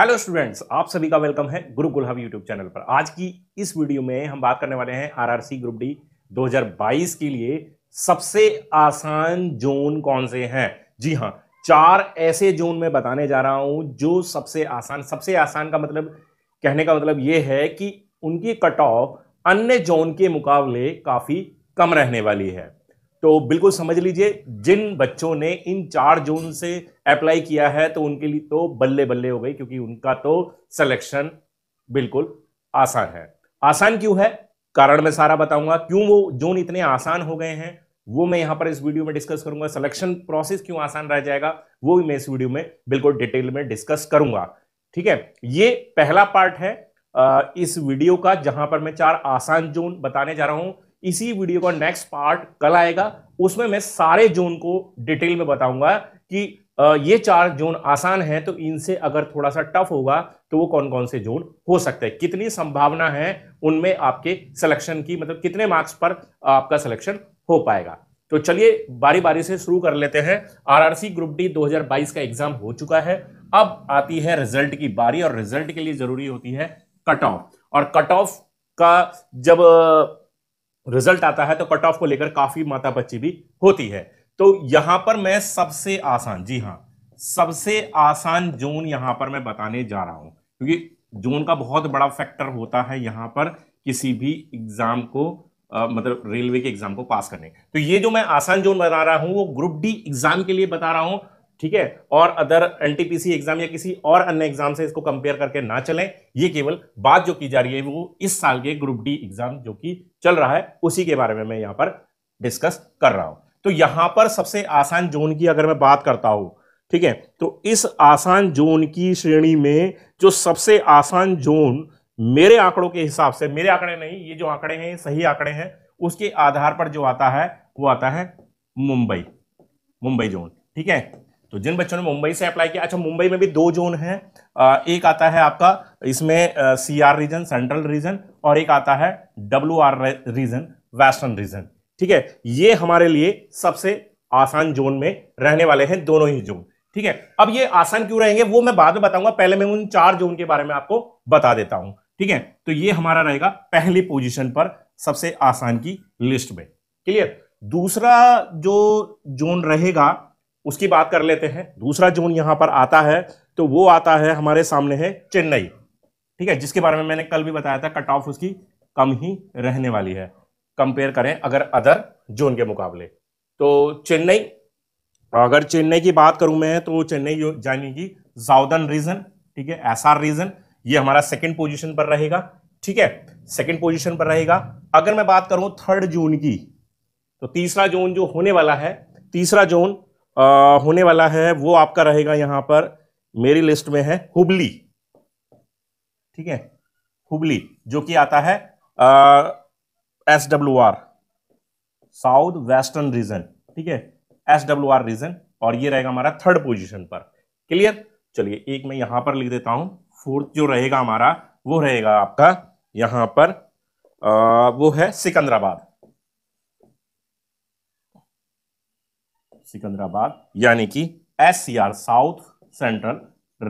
hello students आप सभी का वेलकम है गुरु गुलहब यूट्यूब चैनल पर आज की इस वीडियो में हम बात करने वाले हैं आरआरसी ग्रुप डी 2022 के लिए सबसे आसान जोन कौन से हैं जी हाँ चार ऐसे जोन में बताने जा रहा हूं जो सबसे आसान सबसे आसान का मतलब कहने का मतलब ये है कि उनकी कट ऑफ अन्य जोन के मुकाबले काफ़ी कम रहने वाली है तो बिल्कुल समझ लीजिए जिन बच्चों ने इन चार जोन से अप्लाई किया है तो उनके लिए तो बल्ले बल्ले हो गई क्योंकि उनका तो सिलेक्शन बिल्कुल आसान है आसान क्यों है कारण मैं सारा बताऊंगा क्यों वो जोन इतने आसान हो गए हैं वो मैं यहां पर इस वीडियो में डिस्कस करूंगा सिलेक्शन प्रोसेस क्यों आसान रह जाएगा वो भी मैं इस वीडियो में बिल्कुल डिटेल में डिस्कस करूंगा ठीक है ये पहला पार्ट है इस वीडियो का जहां पर मैं चार आसान जोन बताने जा रहा हूं इसी वीडियो का नेक्स्ट पार्ट कल आएगा उसमें मैं सारे जोन को डिटेल में बताऊंगा कि ये चार जोन आसान है तो इनसे अगर थोड़ा सा टफ होगा तो वो कौन कौन से जोन हो सकते हैं कितनी संभावना है उनमें आपके सिलेक्शन की मतलब कितने मार्क्स पर आपका सिलेक्शन हो पाएगा तो चलिए बारी बारी से शुरू कर लेते हैं आरआरसी ग्रुप डी 2022 का एग्जाम हो चुका है अब आती है रिजल्ट की बारी और रिजल्ट के लिए जरूरी होती है कट ऑफ और कट ऑफ का जब रिजल्ट आता है तो कट ऑफ को लेकर काफी माता बच्ची भी होती है तो यहां पर मैं सबसे आसान जी हाँ सबसे आसान जोन यहां पर मैं बताने जा रहा हूं क्योंकि जोन का बहुत बड़ा फैक्टर होता है यहां पर किसी भी एग्जाम को आ, मतलब रेलवे के एग्जाम को पास करने तो ये जो मैं आसान जोन बता रहा हूं वो ग्रुप डी एग्जाम के लिए बता रहा हूं ठीक है और अदर एल एग्जाम या किसी और अन्य एग्जाम से इसको कंपेयर करके ना चलें ये केवल बात जो की जा रही है वो इस साल के ग्रुप डी एग्जाम जो कि चल रहा है उसी के बारे में मैं यहां पर डिस्कस कर रहा हूं तो यहां पर सबसे आसान जोन की अगर मैं बात करता हूं ठीक है तो इस आसान जोन की श्रेणी में जो सबसे आसान जोन मेरे आंकड़ों के हिसाब से मेरे आंकड़े नहीं ये जो आंकड़े हैं सही आंकड़े हैं उसके आधार पर जो आता है वो आता है मुंबई मुंबई जोन ठीक है तो जिन बच्चों ने मुंबई से अप्लाई किया अच्छा मुंबई में भी दो जोन हैं एक आता है आपका इसमें C R region central region और एक आता है W R region western region ठीक है ये हमारे लिए सबसे आसान जोन में रहने वाले हैं दोनों ही जोन ठीक है अब ये आसान क्यों रहेंगे वो मैं बाद में बताऊंगा पहले मैं उन चार जोन के बारे में आपको बता देता हूं ठीक है तो ये हमारा रहेगा पहली पोजीशन पर सबसे आसान की लिस्ट में क्लियर दूसरा जो जोन रहेगा उसकी बात कर लेते हैं दूसरा जोन यहां पर आता है तो वो आता है हमारे सामने है चेन्नई ठीक है जिसके बारे में मैंने कल भी बताया था कट ऑफ उसकी कम ही रहने वाली है कंपेयर करें अगर अदर जोन के मुकाबले तो चेन्नई अगर चेन्नई की बात करूं मैं तो चेन्नई जाने की जाउदन रीजन ठीक है एसआर रीजन ये हमारा सेकंड पोजीशन पर रहेगा ठीक है सेकंड पोजीशन पर रहेगा अगर मैं बात करूं थर्ड जोन की तो तीसरा जोन जो होने वाला है तीसरा जोन होने वाला है वो आपका रहेगा यहां पर मेरी लिस्ट में है हुबली ठीक है हुबली जो कि आता है S W R south western region ठीक है एस डब्ल्यू आर रीजन और ये रहेगा हमारा थर्ड पोजीशन पर क्लियर चलिए एक मैं यहां पर लिख देता हूं फोर्थ जो रहेगा हमारा वो रहेगा आपका यहां पर आ, वो है सिकंदराबाद सिकंदराबाद यानी कि एस साउथ सेंट्रल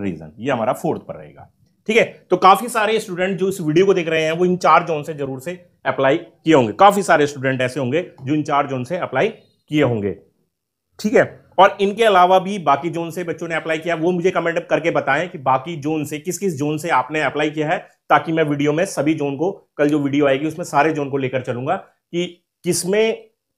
रीजन ये हमारा फोर्थ पर रहेगा ठीक है तो काफी सारे स्टूडेंट जो इस वीडियो को देख रहे हैं वो इन चार जोन से जरूर से अप्लाई किए होंगे काफी सारे स्टूडेंट ऐसे होंगे जो इन चार जोन से अप्लाई किए होंगे ठीक है और इनके अलावा भी बाकी जोन से बच्चों ने अप्लाई किया वो मुझे कमेंट करके बताएं कि बाकी जोन से किस किस जोन से आपने अप्लाई किया है ताकि मैं वीडियो में सभी जोन को कल जो वीडियो आएगी उसमें सारे जोन को लेकर चलूंगा कि किसमें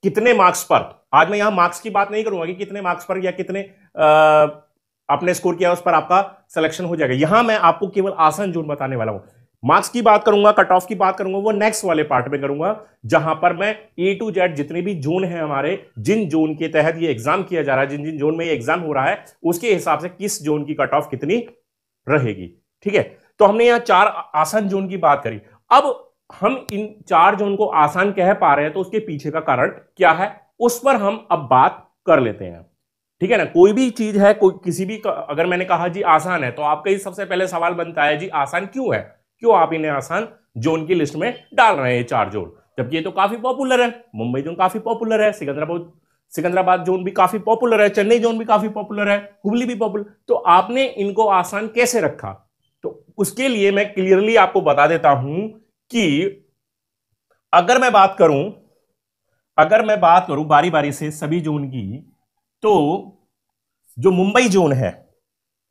कितने मार्क्स पर आज मैं यहां मार्क्स की बात नहीं करूंगा कि कितने मार्क्स पर या कितने आ, स्कोर किया उस पर आपका सिलेक्शन हो जाएगा यहां मैं आपको केवल आसान जोन बताने वाला हूं मार्क्स की बात करूंगा कट ऑफ की बात करूंगा वो नेक्स्ट वाले पार्ट में करूंगा जहां पर मैं ए टू जेड जितने भी जोन है हमारे जिन जोन के तहत ये एग्जाम किया जा रहा है जिन जिन जोन में ये एग्जाम हो रहा है उसके हिसाब से किस जोन की कट ऑफ कितनी रहेगी ठीक है तो हमने यहां चार आसान जोन की बात करी अब हम इन चार जोन को आसान कह पा रहे हैं तो उसके पीछे का कारण क्या है उस पर हम अब बात कर लेते हैं ठीक है ना कोई भी चीज है कोई किसी भी अगर मैंने कहा जी आसान है तो आपका ही सबसे पहले सवाल बनता है जी आसान क्यों है क्यों आप इन्हें आसान जोन की लिस्ट में डाल रहे हैं ये चार जोन जबकि ये तो काफी पॉपुलर है मुंबई जोन काफी पॉपुलर है सिकंदराबाद सिकंदराबाद जोन भी काफी पॉपुलर है चेन्नई जोन भी काफी पॉपुलर है हुबली भी पॉपुलर तो आपने इनको आसान कैसे रखा तो उसके लिए मैं क्लियरली आपको बता देता हूं कि अगर मैं बात करूं अगर मैं बात करूं बारी बारी से सभी जोन की तो जो मुंबई जोन है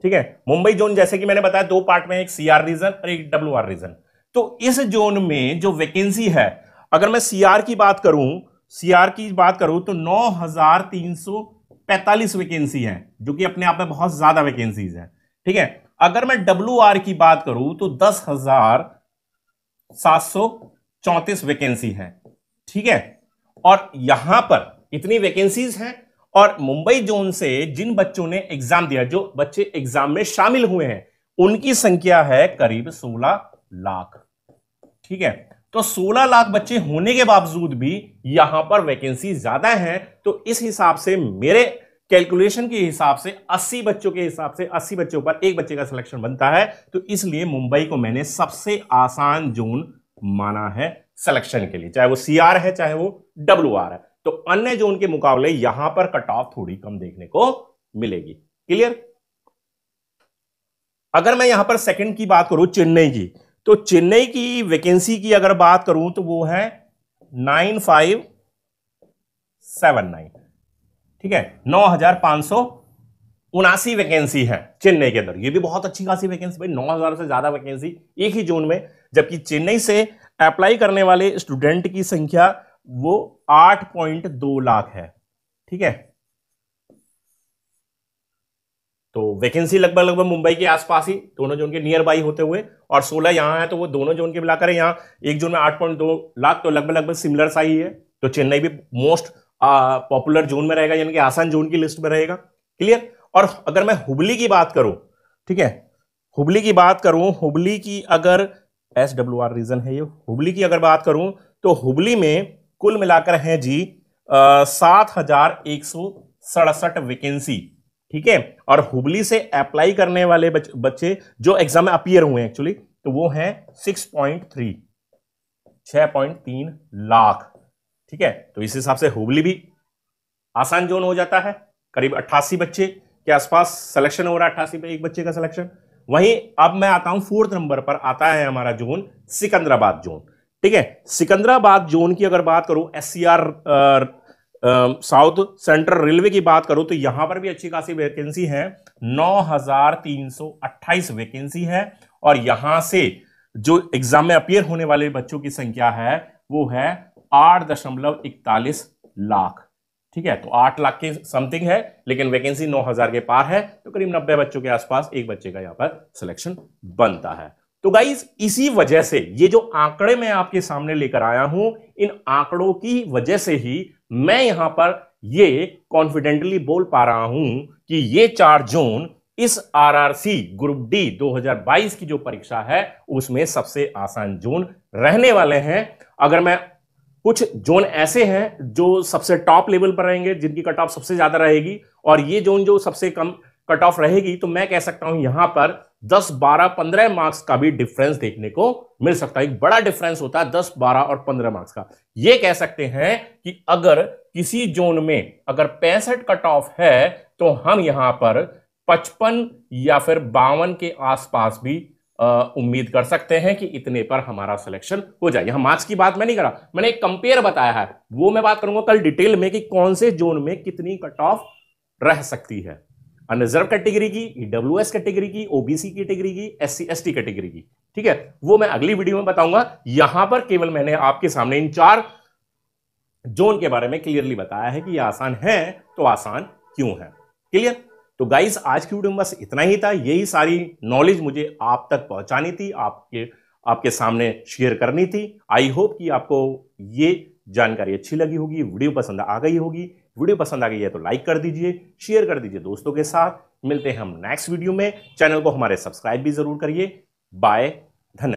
ठीक है मुंबई जोन जैसे कि मैंने बताया दो पार्ट में एक सीआर रीजन और एक डब्ल्यू आर रीजन तो इस जोन में जो वैकेंसी है अगर मैं सीआर की बात करूं सीआर की बात करूं तो 9,345 वैकेंसी है जो कि अपने आप में बहुत ज्यादा वैकेंसीज हैं ठीक है अगर मैं डब्ल्यू आर की बात करूं तो दस हजार सात सौ चौंतीस वैकेंसी है ठीक है और यहां पर इतनी वैकेंसीज हैं और मुंबई जोन से जिन बच्चों ने एग्जाम दिया जो बच्चे एग्जाम में शामिल हुए हैं उनकी संख्या है करीब 16 लाख ठीक है तो 16 लाख बच्चे होने के बावजूद भी यहां पर वैकेंसी ज्यादा है तो इस हिसाब से मेरे कैलकुलेशन के हिसाब से 80 बच्चों के हिसाब से 80 बच्चों पर एक बच्चे का सिलेक्शन बनता है तो इसलिए मुंबई को मैंने सबसे आसान जोन माना है सिलेक्शन के लिए चाहे वो सीआर है चाहे वो डब्ल्यू आर है तो अन्य जोन के मुकाबले यहां पर कट ऑफ थोड़ी कम देखने को मिलेगी क्लियर अगर मैं यहां पर सेकंड की बात करूं चेन्नई की तो चेन्नई की वैकेंसी की अगर बात करूं तो वो है नाइन फाइव सेवन नाइन ठीक है नौ हजार पांच सौ उनासी वैकेंसी है चेन्नई के अंदर ये भी बहुत अच्छी खासी वैकेंसी भाई नौ हजार से ज्यादा वैकेंसी एक ही जोन में जबकि चेन्नई से अप्लाई करने वाले स्टूडेंट की संख्या वो आठ पॉइंट दो लाख है ठीक है तो वैकेंसी लगभग लगभग मुंबई के आसपास ही दोनों जोन के नियर बाई होते हुए और 16 यहां है तो वो दोनों जोन के मिलाकर यहां एक जोन में 8.2 लाख तो लगभग लगभग सिमिलर सा ही है तो चेन्नई भी मोस्ट पॉपुलर जोन में रहेगा यानी कि आसान जोन की लिस्ट में रहेगा क्लियर और अगर मैं हुबली की बात करूं ठीक है हुबली की बात करूं हुबली की अगर एस डब्ल्यू आर रीजन है ये हुबली की अगर बात करूं तो हुबली में कुल मिलाकर है जी सात हजार एक सौ सड़सठ वैकेंसी ठीक है और हुबली से अप्लाई करने वाले बच, बच्चे जो एग्जाम में अपियर हुए एक्चुअली तो वो हैं सिक्स पॉइंट थ्री छह पॉइंट तीन लाख ठीक है तो इस हिसाब से हुबली भी आसान जोन हो जाता है करीब अट्ठासी बच्चे के आसपास सिलेक्शन हो रहा है अट्ठासी एक बच्चे का सिलेक्शन वहीं अब मैं आता हूं फोर्थ नंबर पर आता है हमारा जोन सिकंदराबाद जोन ठीक है सिकंदराबाद जोन की अगर बात करो एस साउथ सेंट्रल रेलवे की बात करो तो यहां पर भी अच्छी खासी वैकेंसी है 9,328 वैकेंसी है और यहां से जो एग्जाम में अपियर होने वाले बच्चों की संख्या है वो है आठ दशमलव इकतालीस लाख ठीक है तो आठ लाख के समथिंग है लेकिन वैकेंसी नौ हजार के पार है तो करीब नब्बे बच्चों के आसपास एक बच्चे का यहाँ पर सिलेक्शन बनता है तो गाइज इसी वजह से ये जो आंकड़े मैं आपके सामने लेकर आया हूं इन आंकड़ों की वजह से ही मैं यहां पर ये कॉन्फिडेंटली बोल पा रहा हूं कि ये चार जोन इस आरआरसी ग्रुप डी 2022 की जो परीक्षा है उसमें सबसे आसान जोन रहने वाले हैं अगर मैं कुछ जोन ऐसे हैं जो सबसे टॉप लेवल पर रहेंगे जिनकी कट ऑफ सबसे ज्यादा रहेगी और ये जोन जो सबसे कम कट ऑफ रहेगी तो मैं कह सकता हूं यहां पर दस बारह पंद्रह मार्क्स का भी डिफरेंस देखने को मिल सकता है एक बड़ा डिफरेंस होता है दस बारह और पंद्रह मार्क्स का यह कह सकते हैं कि अगर किसी जोन में अगर पैंसठ कट ऑफ है तो हम यहां पर पचपन या फिर बावन के आसपास भी उम्मीद कर सकते हैं कि इतने पर हमारा सिलेक्शन हो जाए यहां मार्क्स की बात मैं नहीं करा मैंने एक कंपेयर बताया है वो मैं बात करूंगा कल डिटेल में कि कौन से जोन में कितनी कट ऑफ रह सकती है अनरिजर्व कैटेगरी की ईडब्ल्यू e कैटेगरी की ओबीसी कैटेगरी की एस सी कैटेगरी की ठीक है वो मैं अगली वीडियो में बताऊंगा यहां पर केवल मैंने आपके सामने इन चार जोन के बारे में क्लियरली बताया है कि ये आसान है तो आसान क्यों है क्लियर तो गाइज आज की वीडियो में बस इतना ही था यही सारी नॉलेज मुझे आप तक पहुंचानी थी आपके आपके सामने शेयर करनी थी आई होप कि आपको ये जानकारी अच्छी लगी होगी वीडियो पसंद आ गई होगी वीडियो पसंद आ गई है तो लाइक कर दीजिए शेयर कर दीजिए दोस्तों के साथ मिलते हैं हम नेक्स्ट वीडियो में चैनल को हमारे सब्सक्राइब भी जरूर करिए बाय